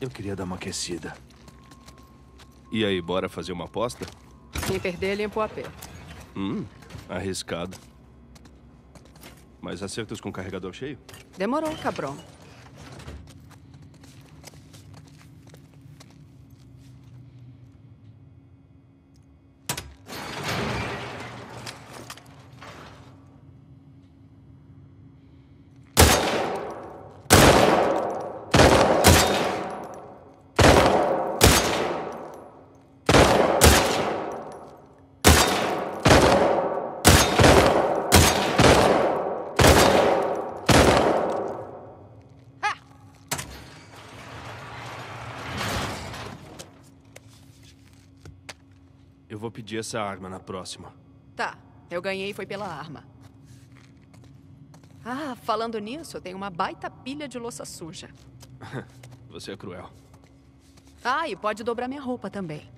Eu queria dar uma aquecida. E aí, bora fazer uma aposta? Se perder, limpo o pé. Hum, arriscado. Mas acertos com o carregador cheio? Demorou, cabrão. Eu vou pedir essa arma na próxima. Tá, eu ganhei foi pela arma. Ah, falando nisso, eu tenho uma baita pilha de louça suja. Você é cruel. Ah, e pode dobrar minha roupa também.